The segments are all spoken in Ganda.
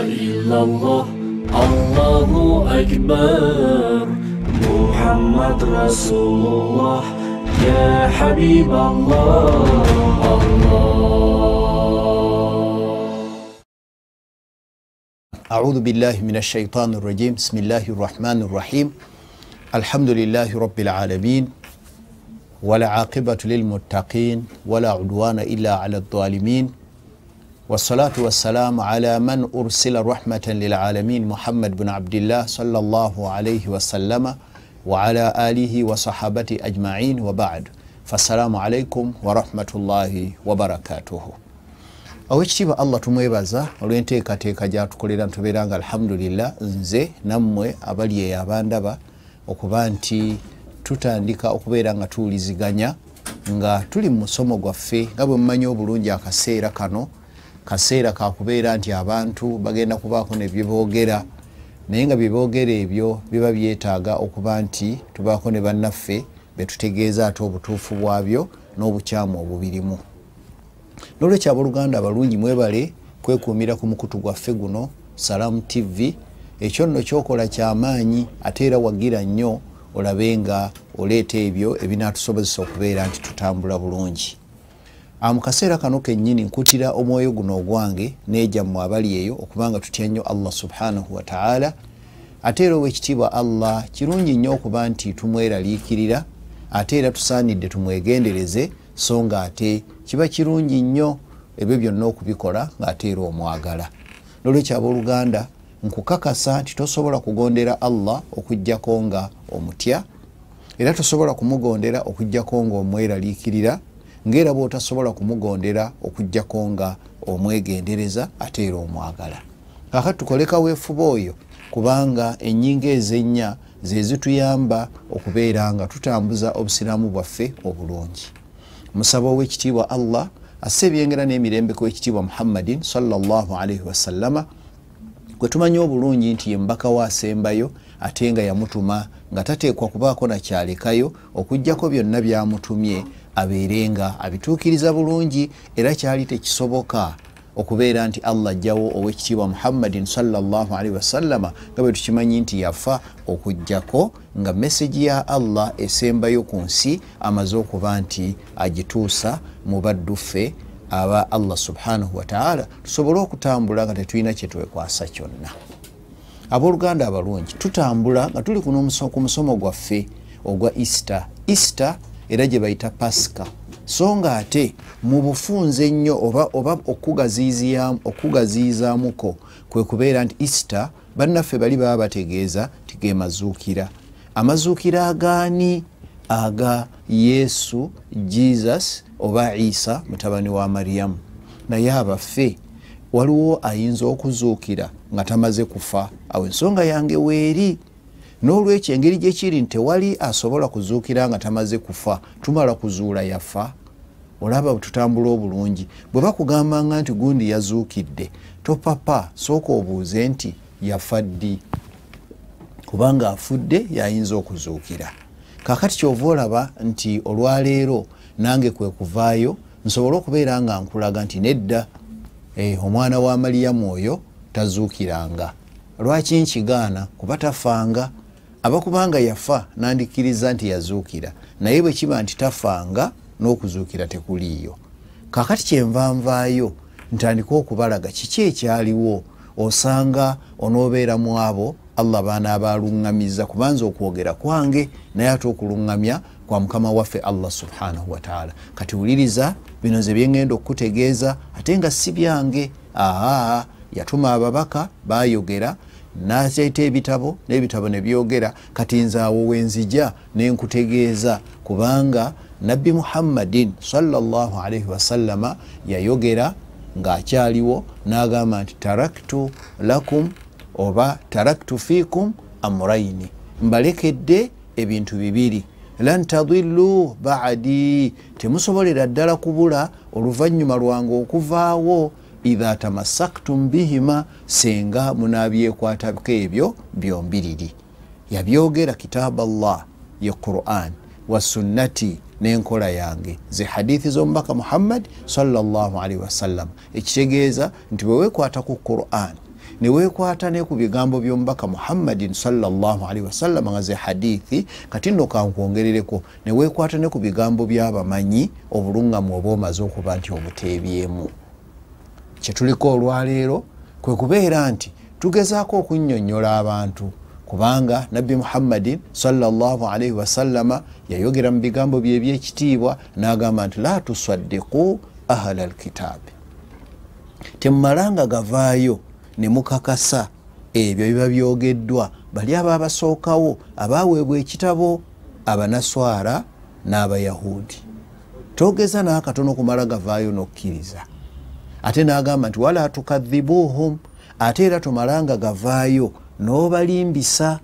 إلا الله الله أكبر محمد رسول الله يا حبيب الله الله أعوذ بالله من الشيطان الرجيم بسم الله الرحمن الرحيم الحمد لله رب العالمين ولا عاقبة للمتقين ولا عدوان إلا على الظالمين wassalatu wassalamu ala man ursila rahmatan lilalamin Muhammad bin Abdillah sallallahu alayhi wasallama wa ala alihi wa ajmain wabad ba'd. Fassalamu alaikum warahmatullahi wabarakatuhu. Aweekitiibwa Allah tumwebaza olw'enteekateeka gyatukolera ntuberanga nga alhamdulillah nze nammwe abali eyo abandaba okuba nti tutandika okubeera nga tuwuliziganya nga tuli mu musomo gwaffe nga bwe mumanyi obulungi akaseera kano kaseera kakubeera nti abantu bagenda kubaako nebyebogera naye nga byebogera ebyo biba byetaaga okuba nti tubaako ne bannaffe betutegeeza ate obutuufu bwabyo n'obukyamu obubirimu nolwekyo abooluganda abalungi mwebale kwekuumira ku mukutu gwaffe guno salamu tv ekyo nno kyokola kyamaanyi ate era wagira nnyo olabe nga oleeta ebyo ebinaatusobozesa okubeera nti tutambula bulungi Ah, mukaseera kano kenyini nkutira omwoyo guno ogwange nejammwe abali eyo okubanga tutya nnyo allah subhanahu wataala ate era owekitiibwa allah kirungi nnyo okuba nti tumweraliikirira ate era tusaanidde tumwegendereze so nga ate kiba kirungi nnyo ebyo byonna okubikola ngaate era omwagala nolwekyabooluganda nkukakasa nti tosobola kugondera allah okugjako nga omutya era tosobola kumugondera okugjako nga omweraliikirira ngaera bwotasobola kumugondera okugjako nga omwegendereza ate era omwagala kaka tukole kaweefuba oyo kubanga enyinga ezennya zezituyamba okubeera nga tutambuza obusiramu bwaffe obulungi musaba owekitiibwa allah asse ebyengera n'emirembe kwekitiibwa muhammadin salalaalaihi wasalama gwe tumanyi obulungi nti yembaka waasembayo ate nga yamutuma nga tateekwa kubaako nakyalekayo okugjako byonna byamutumye abeerenga abituukiriza bulungi era kyali tekisoboka okubeera nti allah ajjawo owekitiibwa muhammadin salllahalihi wasallama nga bwe tukimanyi nti yafa okujjako nga meseji ya allah esembayo ku nsi amaze okuba nti agituusa mu baddufe aba allah subhanahu wataala tusobole okutambula nga tetulina kyetwekwasa kyonna abooluganda abalungi tutambula nga tuli ku musomo gwaffe ogwa easter easter era gye bayita pasika so nga ate mu bufunze ennyo oba okugaziizaamuko kwe kubeera nti easter bannaffe bali baba bategeeza nti ge mazuukira amazuukira agaani aga yesu jesus oba isa mutabani wa maryamu naye abaffe waliwo ayinza okuzuukira nga tamaze kufa awo ensonga yange weeri nolwekyo engeri gyekiri nti tewali asobola kuzuukira nga tamaze kufa tumala kuzuula yafa olaba tutambula obulungi bwe bakugambanga nti gundi yazuukidde topapa sooka obuuze nti yafa ddi kubanga afudde yayinza okuzuukira kakati kyova olaba nti olwaleero nange kwe kuvaayo nsobole okubeera nga nkulaga nti nedda eh, omwana wa mariyamu oyo tazuukiranga lwaki nkigaana kuba tafanga abakubanga yafa nandikiriza nti yazuukira naye bwekiba nti tafanga n'okuzuukira tekuliiyo kakati kyenvanvaayo ntandika okubalaga kiki ekyaliwo osanga onoobeera mu abo allah baanaabaaluŋŋamizza kubanza okwogera kwange naye ate okuluŋŋamya kwa mukama waffe allah subhanahu wataala kati wuliriza bino ze byeŋŋenda okukutegeeza ate nga si byange aa yatuma ababaka baayogera naseeta ebitabo nebitabo nebyogera kati nzaawo wenzija nenkutegeeza kubanga nabbi muhammadin salllah alaihi wasallama yayogera ngaakyaliwo nagamba nti taraktu lakum oba taraktu fikum amuraini mbalekedde ebintu bibiri lan tadillu baadi temusobolera ddala kubula oluvanyuma lwange okuvaawo idha tamasaktum bihima senga munabyekwatako ebyo byombiriri yabyogera kitaballah ye quran wasunnati nenkola yange ze hadithi zomubaka muhammad sallaalii wasallam ekitegeeza nti wewekwata ku quran newekwata ne ku bigambo byomubaka muhammadin salaalii wasallama nga ze hadithi kati nno kankwongerereko newekwata ne ku bigambo byabamanyi obulungamu oba omaze okuba nti obuteebyemu kyetuliko olwaleero kwekubeera nti tugezaako okunyonyola abantu kubanga nabbi muhammadin salaalii wasalama yayogera mu bigambo byebyekitiibwa nagamba nti la tusaddiku ahala lkitaabi temumalanga gavaayo nemukakasa ebyo biba byogeddwa bali abo abasookawo abaweebwa ekitabo abanaswara n'abayahudi togeza naakatono kumala gavaayo nokkiriza ate nagamba nti wala tukadhibuhum ate era tumalanga gavaayo nobalimbisa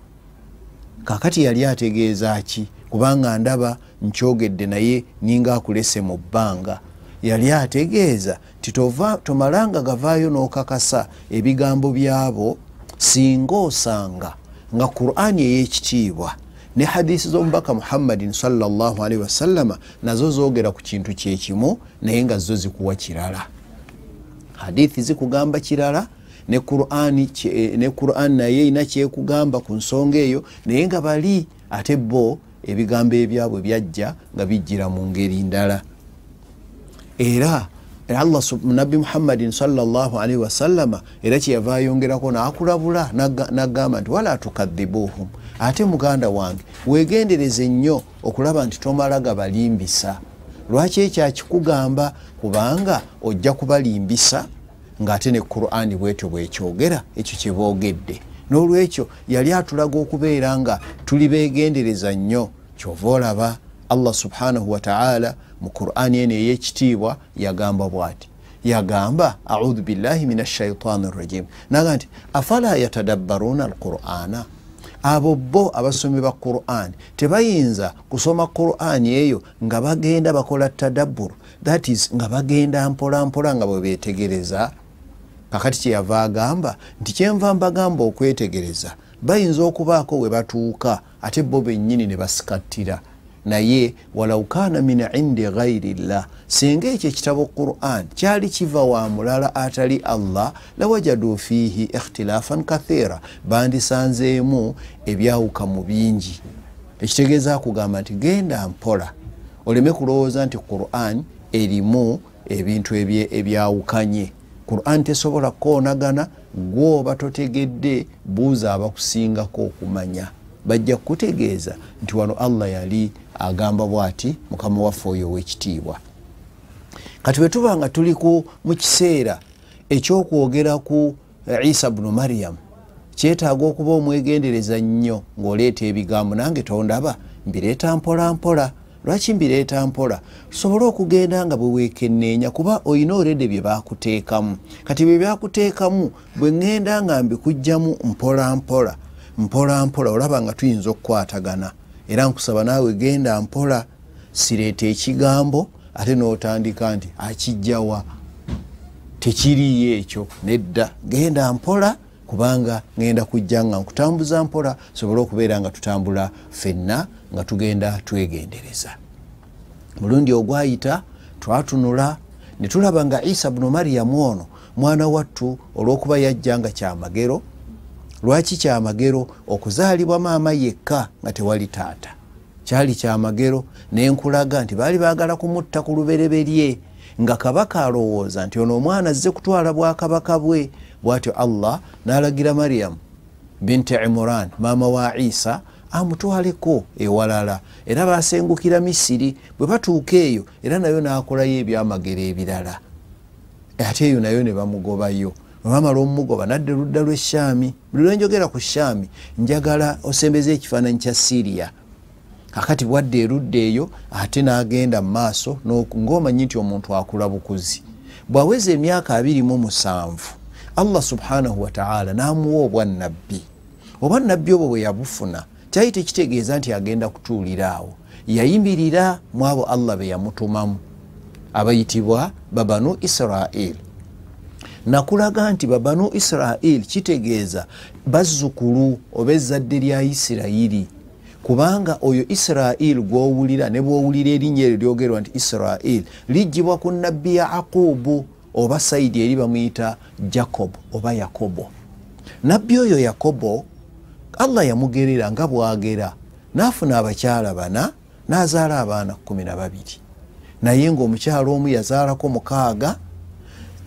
kakati yali ategeeza ki kubanga ndaba nkyogedde naye ninga akulese mu bbanga yali ategeeza nti tomalanga gavaayo nokakasa ebigambo byabo singa osanga nga qurani eyekitiibwa ne hadisi z'omubaka muhammadin salllah alihi wasallama nazo zogera ku kintu kyekimu naye nga zo zikuwa kirala hadithi zikugamba kirala ne quran eh, naye erina kyekugamba ku nsonga eyo naye nga bali ate bo ebigambo ebyabwe byajja nga bijjira mu ngeri ndala era nabi muhammadin sallali wasalama era kyeyava ayongerako nakulabula nagamba nti wala tukadhibuhum ate muganda wange wegendereze nnyo okulaba nti tomala gabalimbisa lwaki ekyo akikugamba kubanga ojja kubalimbisa ngaate ne kurani bwetyo bwekyogera ekyo kyebogedde nolwekyo yali atulaga okubeera nga tuli begendereza nnyo kyova olaba allah subhanahu wataala mu qurani eno eyekitiibwa yagamba bwati yagamba audhu billahi min ashaitani rajim naga nti afala yatadabbaruna alqurana abo bo abasomi ba quran tebayinza kusoma quran eyo nga bagenda bakola tadabur thatis nga bagenda mpolampola nga bwebetegereza kakati kyeyava agamba nti kyenva mbagamba okwetegereza bayinza okubaako webatuuka ate bo benyini nebasikatira naye walau kana min indi ghairillah singa ekyo ekitabo quran kyali kiva wa mulala atali allah lawajadu fihi ikhtilafan kathira bandisanzeemu ebyawuka mu bingi ekitegeeza kugamba nti genda mpola oleme kulowooza nti quran erimu ebintu ebyawukanye quran tesobola koonagana gwoba totegedde buuza abakusingako okumanya bajja kutegeeza nti wano allah yali agamba bwati mukama waffe oyo owekitiibwa kati bwetuba nga tuli mu kiseera ekyokwogera ku eh, isa bunu maryamu kyetaaga okuba omwegendereza nnyo ng'oleeta ebigambo nange tondaba mbireeta mpolampola lwaki mbireeta mpola tusobole okugenda nga bwe weekenneenya kuba olina olede bye baakuteekamu kati bye byakuteekamu bwe ŋŋenda nga mbikugjamu mpolampola mpola. mpola mpola olaba nga tuyinza okukwatagana era nkusaba naawe genda mpola sireeta ekigambo ate notandika nti akijjawa tekiriyo ekyo nedda genda mpola kubanga ngenda kujja nga nkutambuza mpola sobole okubeera nga tutambula fenna nga tugenda twegendereza mulundi ogwayita twatunula ne tulaba nga isa bunu mariyamu ono mwana wattu olw'okuba yajja nga kyamagero lwaki kyamagero okuzaalibwa maama yekka nga tewali taata kyali kyamagero nenkulaga nti baali baagala kumutta ku lubereberye nga kabaka alowooza nti ono omwana zze kutwala bwakabaka bwe bwatyo allah nalagira maryamu binti imuran maama wa isa amutwaleko ewalala era basengukira misiri bwe batuuka eyo era nayo nakolayo ebyamagero ebirala ate eyo nayo ne bamugobayo olwamala omugoba nadde ludda lweshaami buli lwenjogera ku shaami njagala osembeze ekifaananyi kya siriya kakati bwadde erudda eyo ate nagenda mumaaso ngaomanyi nti omuntu akula bukuzi bwaweza emyaka abiri mu musanvu allah subhanahu wataala namuwa obwanabbi obwanabbi obwo bweyabufuna kyali tekitegeeza nti agenda kutuulira awo yayimirira mu abo allah beyamutumamu abayitibwa babanu israil nakulaga nti babanu israil kitegeeza bazzukulu oba ezzadde lya isirayiri kubanga oyo isirayiri gwowulira ne bwowulira erinnya eryo lyogerwa nti isirayiri lijjibwa ku nabbi yaakubu oba saidi eri bamuyita jakobo oba yakobo nabbi oyo yakobo allah yamugerera nga bwagera naafuna abakyala bana naazaala abaana kkumi na babiri naye ngaomukyala omu yazaalako mukaaga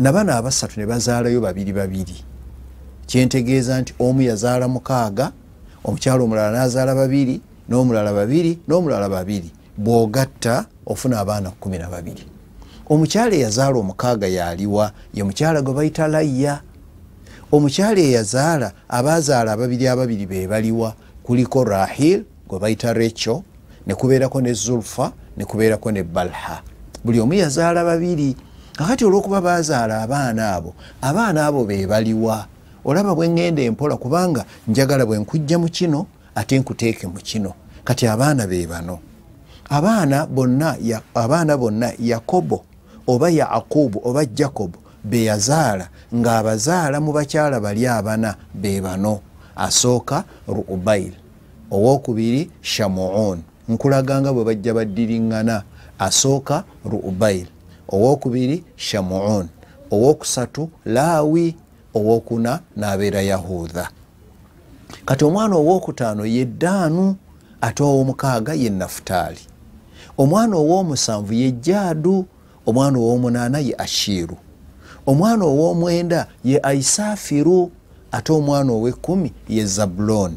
nabana abasatu ne bazaalayo babiri babiri kyentegeeza nti omu yazaala mukaaga omukyalo omulala nazaala babiri nomulala babiri nomulala babiri bwogatta ofuna abaana kumi nababiri omukyala eyazaala omukaaga yaliwa ye mukyala gwe bayita layya omukyala eyazaala abazaala ababiri ababiri bebaliwa kuliko rahil gwe bayita recho nekubeerako ne zulfa nekubeerako ne balha buli omu yazaala babiri kakati olwokuba bazaala abaana abo abaana abo bebaliwa olaba bwengenda empola kubanga njagala bwenkujja mukino ate nkuteeke mukino kati abaana bebano abaana bonna yakobo oba yaakubu oba jakobo beyazaala ngaabazaala mu bakyala bali abana bebano asooka ruubail owokubiri shamuun nkulaganga bwe bajja badiriŋŋana asooka ruubail owokubiri shamuun owokusatu laawi owokuna nabeera yahuda kati omwana owokutaano ye daanu ate owomukaaga ye nafutaali omwana owomusanvu ye jaadu omwana owomunaana ye ashiiru omwana owomwenda ye aisafiru ate omwana owekumi ye zabuloni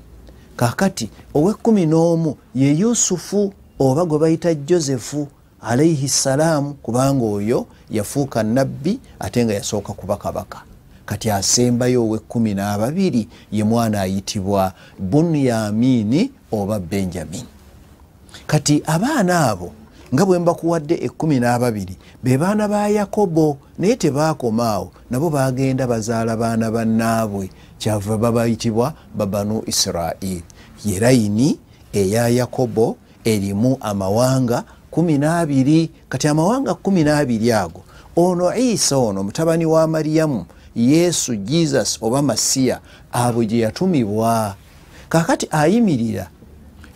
kakati owekumi n'omu ye yusufu oba gwe bayita josefu alaihi salaamu kubanga oyo yafuuka nabbi ate nga yasooka kuba kabaka kati asembayo ow'ekkumi n'ababiri ye mwana ayitibwa bunyamini oba benjamin kati abaana abo nga bwe mbakuwadde ekkumi n'ababiri be baana ba yakobo naye tebaakoma awo nabo baagenda bazaala baana bannaabwe kyava babayitibwa babanu isiraeri yerayini eya yakobo erimu amawanga kuminabiri kati amawanga kumi nabiri ago ono isa ono mutabani wa mariyamu yesu jesus oba masiya abo gye yatumibwa kakati ayimirira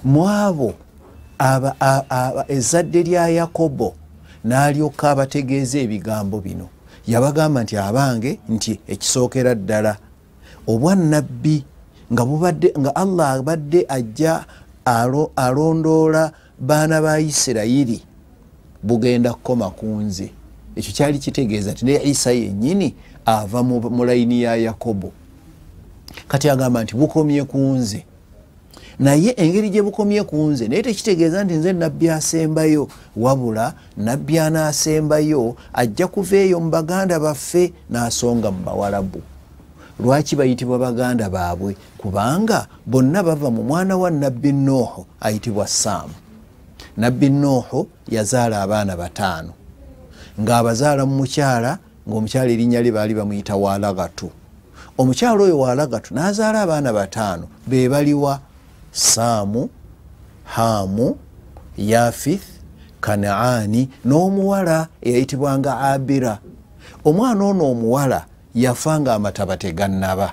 mwabo ezadde lya yakobo n'alyokka abategeeza ebigambo bino yabagamba nti abange nti ekisookera ddala obwannabbi nga bubadde nga allah abadde ajja alondoola alo baana ba isirairi bugenda kukoma ku nze ekyo kyali kitegeeza ti ne isa yennyini ava mu layini ya yakobo kati agamba nti bukomye ku nze naye engeri gye bukomye ku nze naye tekitegeeza nti nze nabbi asembayo wabula nabbi anaasembayo ajja kuva eyo mu baganda baffe n'asonga mu bawalabu lwaki bayitibwa baganda baabwe kubanga bonna bava mu mwana wa nabbi nooho ayitibwa saamu nabbi nooho yazaala abaana bataano ng'abazaala mu mukyala ng'omukyala erinnya lye baali bamuyita waalagatu omukyala oyo waalagatu n'azaala abaana bataano be baliwa saamu haamu yafith kanaani n'omuwala eyayitibwanga abira omwana ono omuwala yafa ng'amataba tegannaba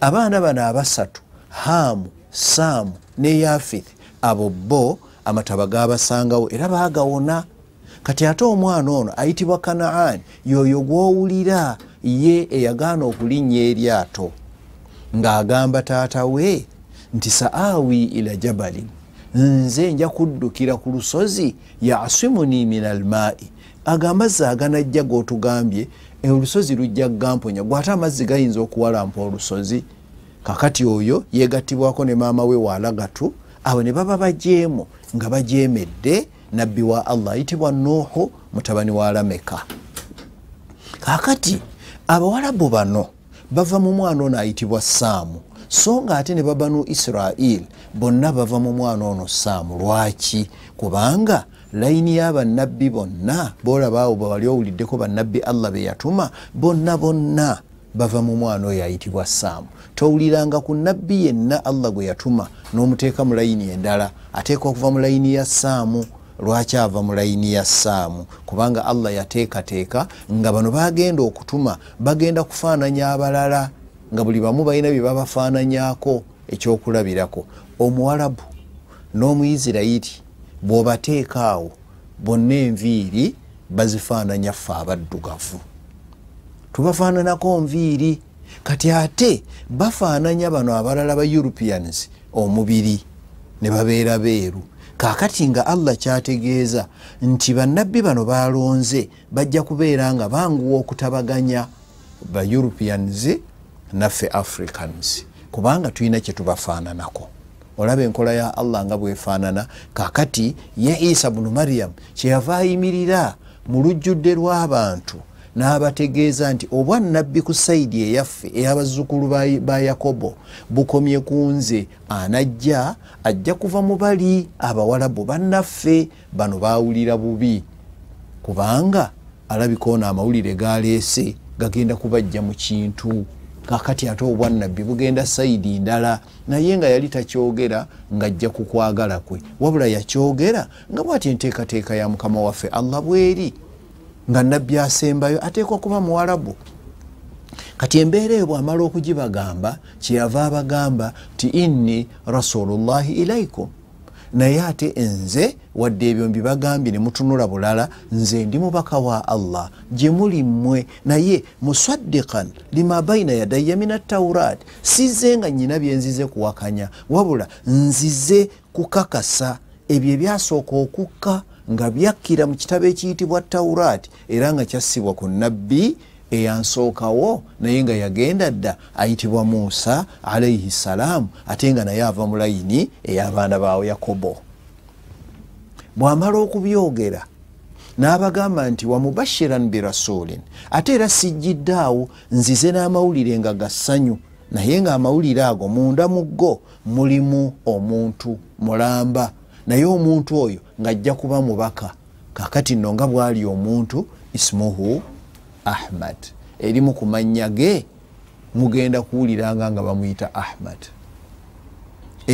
abaana bano abasatu haamu saamu ne yafith abo bo amataba gabasangawo era bagawona kati ate omwana ono ayitibwa kanaani yoyo gwowulira ye eyagaana okulinnya eryato ng'agamba taatawe nti saawi ila jabalin nze nja kuddukira ku lusozi yasimuni min almaai agamba zze aganajja gotugambye olusozi lujja gamponya gwate amazzi gayinza okuwalampa olusozi kakati oyo yegattibwako ne maama we waalagatu awo ne baba bajeemu nga bajemedde nabbi wa allah ayitibwa nuhu mutabani wa lameka kakati abawalabu bano bava mu mwana ono ayitibwa saamu so nga ate ne babanu israil bonna bava mu mwana ono saamu lwaki kubanga layini yabannabbi bonna boolabaawo bwe wali owuliddeko bannabbi allah beyatuma bonna bonna bava mu mwana oyo ayitibwa saamu towuliranga ku nabbi yenna allah gwe yatuma n'omuteeka mu layini endala ateeka okuva mu layini ya saamu lwaki ava mu layini ya saamu kubanga allah yateekateeka nga bano bagenda okutuma bagenda kufaananya abalala nga buli bamu balina bye babafaananyako ekyokulabirako omuwalabu n'omuisirayiri bw'obateeka awo bonna enviiri bazifaananya ffe abaddugavu tubafaananako nviiri kati ate bafaananya bano abalala ba europeans omubiri ne babeera beeru kakati nga allah kyategeeza nti bannabbi bano balonze bajja kubeera nga banguwa okutabaganya ba europeans naffe africans kubanga tulina kyetubafaananako olaba enkola ya allah nga bwefaanana kakati ye isa bunu mariyamu kyeyava ayimirira mu lujjudde lw'abantu n'abategeeza nti obwa nabbi ku saidi eyaffe ey'abazzukulu ba yakobo bukomye ku nze anajja ajja kuva mu bali abawalabu bannaffe bano baawulira bubi kubanga alabika ono amawulire galeese gagenda kubajja mu kintu kakati ate obwannabbi bugenda saidi ndala naye nga yali takyogera ngaajja kukwagala kwe wabula yakyogera nga bwati enteekateeka ya mukama waffe allah bweri nga nabbi asembayo ateekwa kuba muwalabu kati embeera eyo bwamala okugibagamba kyeyava abagamba ti inni rasulullahi ilaikum naye ate nze wadde ebyo mbibagambye ne mutunula bulala nze ndi mubaka wa allah gye muli mmwe naye musaddikan lima baina yadaya min attaurat size nga nyina byenzize kuwakanya wabula nzize kukakasa ebyo ebyasooka okukka nga byakkira mu kitabo ekiyitibwa tawuraati era nga kyassibwa ku nabbi eyansookawo naye nga yagenda dda ayitibwa muusa alaihi ssalaamu ate nga naye ava mu layini ey'abaana baawe yakobo bw'amala okubyogera n'abagamba nti wamubashiran birasulin ate era sijjiddeawo nzize n'amawulire nga gassanyu naye ng'amawulire ago munda muggo mulimu omuntu mulamba naye omuntu oyo ngaajja kuba mubaka kakati nno nga bwali omuntu ismuhu ahmad erimu kumanya ge mugenda kuwuliranga nga bamuyita ahmad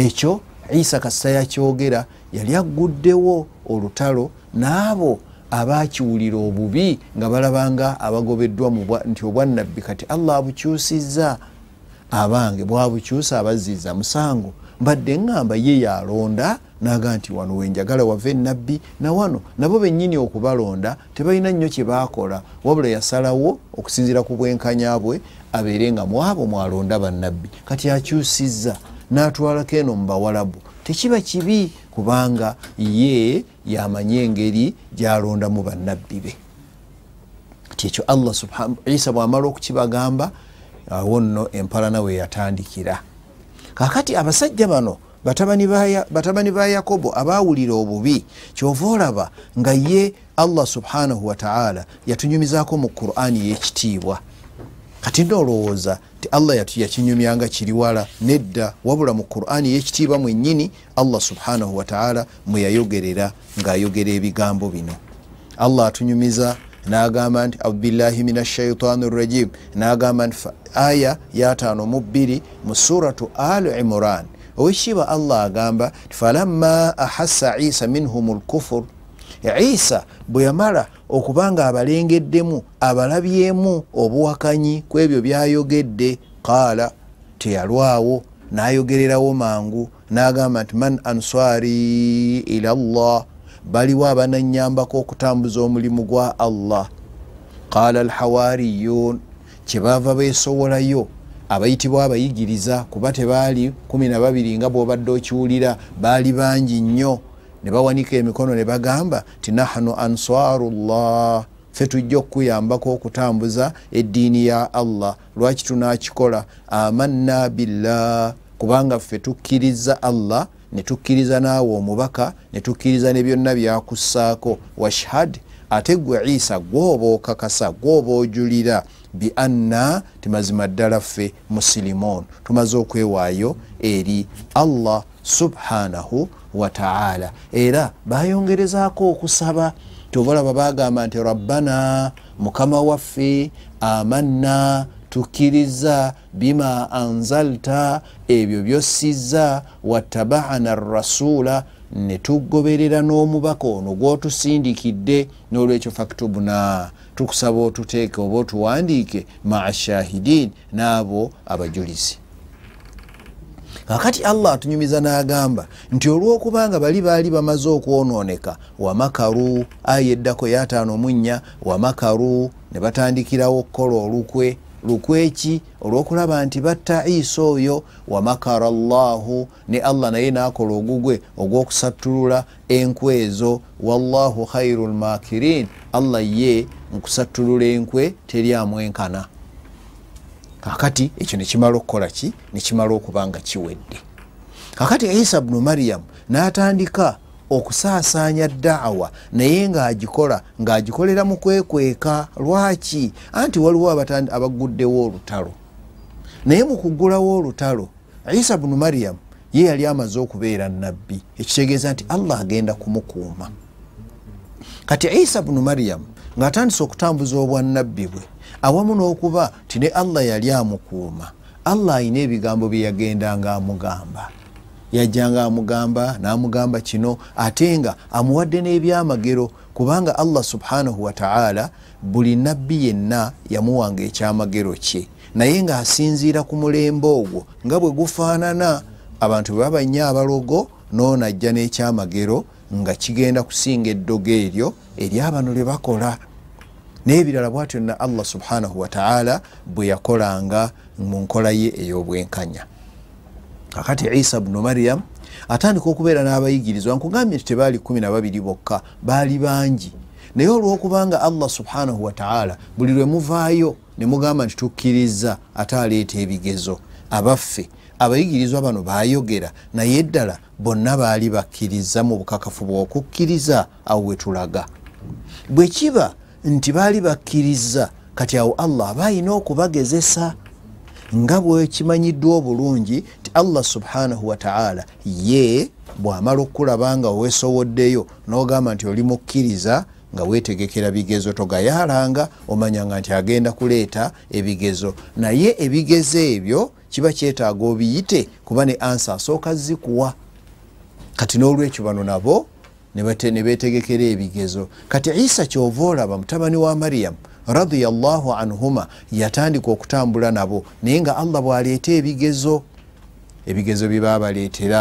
ekyo isa kasita yakyogera yali aguddewo olutalo naabo abakiwulira obubi nga balabanga abagobeddwa nti obwannabbi kati allah abukyusizza abange bwabukyusa abaziiza musango mbadde ngamba ye yalonda naga nti wano wenjagala wave enabbi nawano nabo benyini okubalonda tebalina nnyo kyebakola wabula yasalawo okusinzira ku bwenkanya bwe abeere nga mwabo mwalonda bannabbi kati akyusiza natwalako eno mubawalabu tekiba kibi kubanga ye yamanye engeri gyalondamu bannabbi be tiekyo allah isa bwamala okukibagamba awo nno empalana weyatandikira kakati abasajja bano batabani ba yakobo abawulira obubi kyova olaba nga ye allah subhanahu wataala yatunyumizaako mu qurani yekitiibwa kati nolowooza ti allah yakinyumyanga kiriwala nedda wabula mu qurani yekitiibwa mwenyini allah subhanahu wataala mweyayogerera ngaayogera ebigambo bino allah atunyumiza nagamba nti abdulahi min ashaitan rajim nagamba nti aya yatano mubiri mu suratu alu imran owekiba allah agamba falama ahasa isa minhum lkufur isa bwe yamala okubanga abalengeddemu abalabyemu obuwakanyi kwebyo byayogedde qaala teyalwawo nayogererawo mangu nagamba nti man answari ila llah baliwo abananyambako okutambuza omulimu gwa allah qala alhawariyun kyebava besowolayo abayitibwa abayigiriza kuba tebaali 12 nga bwobadde okiwulira baali bangi nnyo ne bawanika emikono ne bagamba ti nahnu answaru llah fe tujja okukuyambako okutambuza eddiini ya allah lwaki tunakikola amanna billah kubanga ffe tukkiriza allah netukkiriza naawe omubaka netukkiriza ne byonna byakussaako washhad ate gwe isa gwoba okakasa gwoba ojulira bianna timazima ddala ffe musilimuun tumaze okwewaayo eri allah subhanahu wataala era bayongerezaako okusaba tobalaba bagamba nti rabbana mukama waffe amanna tukkiriza bima anzalta ebyo byosizza watabaana rasula ne tugoberera n'omubaka ono gwotusindikidde n'olwekyo fakitubuna tukusaba otuteeke oba otuwandiike maa shahidin n'abo abajulizi kakati allah atunyumiza n'agamba nti olw'okubanga bali baali bamaze okwonooneka wamakaru aya eddako ya 54 wamakaru ne batandikirawo okukola olukwe lukweki olwokulaba nti batta isa oyo wamakara llahu ne allah naye nakola ogugwe ogwokusattulula enkwe ezo wallahu khairu lmakirin allah ye mukusattulula enkwe teryamwenkana kakati ekyo nekimala okukola ki nekimala okuba nga kiwedde kakati isa bnu maryamu natandika okusaasaanya daawa naye ngaagikola ngaagikolera mu kwekweka lwaki anti waliwo abaguddewo olutalo naye mu kugulawo olutalo isa bunu maryamu ye yali amaze okubeera nabbi ekitegeeza nti allah agenda kumukuuma kati isa bunu maryamu ng'atandise okutambuza obwannabbi bwe awamu n'okuba ti ne allah yali amukuuma allah ayina ebigambo bye yagendanga amugamba yajjanga amugamba namugamba kino ate nga amuwadde n'ebyamagero kubanga allah subhanahu wataala buli nabbi yenna yamuwanga ekyamagero kye naye nga asinziira ku mulembe ogwo nga bwe gufaanana abantu bwe babanya abalogo noonajja n'ekyamagero nga kigenda kusinga eddogo eryo eryabano lye bakola n'ebirala bwatyo na allah subhanahu wataala bwe yakolanga mu nkola ye ey'obwenkanya kakati isa bunu mariyamu atandika okubeera n'abayigirizwa nkugambye nti tebaali kumi nababiri bokka baali bangi naye olwokubanga allah subhanahu wataala buli lwemuvaayo nemugamba nti tukkiriza ate aleeta ebigezo abaffe abayigirizwa bano bayogera naye ddala bonna baali bakkiriza mu bukakafu bwokukkiriza awo wetulaga bwekiba nti baali bakkiriza kati awo allah aba ayina okubagezesa nga bwekimanyiddwa obulungi nti allah subhanahu wataala ye bwamala okulaba nga wesowoddeyo nogamba nti olimukkiriza nga wetegekera bigezo togayalanga omanya nga nti agenda kuleeta ebigezo naye ebigezo ebyo kiba kyetaaga obiyite kuba ne ansa asooka zikuwa kati n'olwekyo bano nabo ne betegekera ebigezo kati isa kyova olaba mutabani wa mariyamu radiallahu anhuma yatandika okutambula nabo naye nga allah bwaleeta ebigezo ebigezo byebabaleetera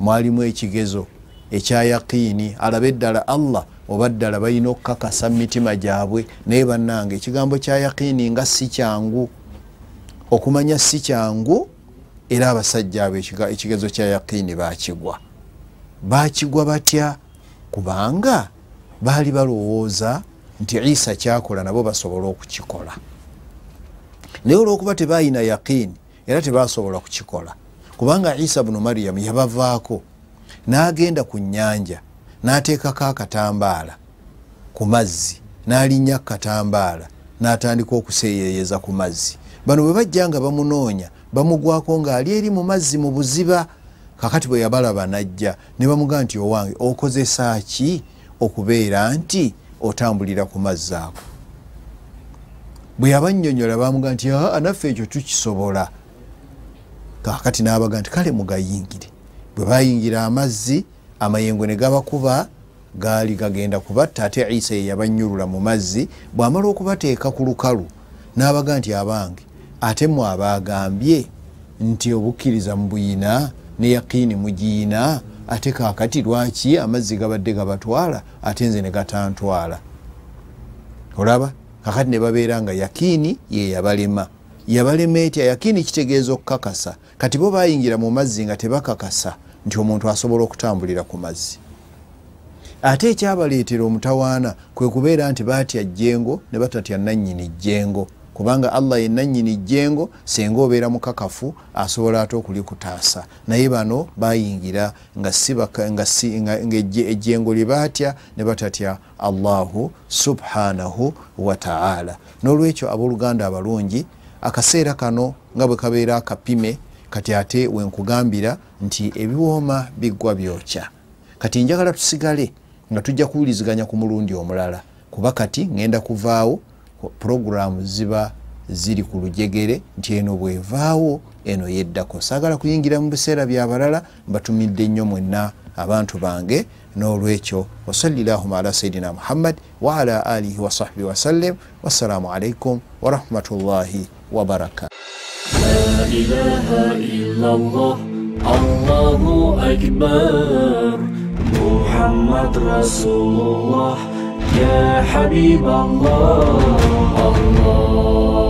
mwalimu ekigezo ekya yaqiini alabe ddala allah oba ddala balina okukakasa mumitima gyabwe naye bannange ekigambo kya yaqiini nga si kyangu okumanya si kyangu era abasajja abo ekigezo kya yaqiini bakigwa bakigwa batya kubanga baali balowooza nti isa kyakola nabo basobole okukikola naye olwokuba tebayina yaqini era tebasobola kukikola kubanga isa bunu mariyamu yabavaako nagenda ku nyanja natekako akatambaala ku mazzi nalinya kukatambaala natandika okuseyeyeza ku mazzi bano bwe bajja nga bamunoonya bamugwako ngaali eri mu mazzi mu buziba kakati bwe yabalaba najja ne bamugamba nti owange okozesa ki okubeera nti otambulira ku mazzi ako bwe yaba nnyonyola bamuga nti ah, anaffe ekyo tukisobola kakati nabaga nti kale mugayingire bwe bayingira amazzi amayengo ne gabakuba gaali gagenda kubatta ate isa yeyabanyulula mu mazzi bwamala okubateeka ku lukalu nabaga nti abange ate mw abagambye nti obukkiriza mu buyina ne yaqiini mugiina ate kakati lwaki amazzi gabadde gabatwala ate nze negatantwala olaba kakati nebabeera nga yakini yeyabalema yabalema etya yakini kitegeeza okukakasa kati bo bayingira mu mazzi nga tebakakasa nti omuntu asobola okutambulira ku mazzi ate ekyabaleetera omutawaana kwe kubeera nti baatya jjengo ne batatya nannyini jjengo kubanga allah yenanyini jjengo senga obeera mukakafu asobola ate okulikutaasa naye bano bayingira nga ejjengo lyebaatya ne batatya allahu subhanahu wataala nolwekyo abooluganda abalungi akaseera kano nga bwe kabeera akapime kati ate wenkugambira nti ebiwooma biggwa byokya kati njagala tusigale nga tujja kuwuliziganya ku mulundi omulala kuba kati ŋenda kuvaawo puroguramu ziba ziri ku lujegere nti eno bwevaawo eno yeddako saagala kuyingira mu biseera byabalala mbatumidde nnyo mwenna abantu bange noolwekyo wasalli llahuma ala sayidina muhammad waala alihi wasahbihi wasallim wassalaamu alaikum warahmatullahi wabarakatuh يا حبيب الله الله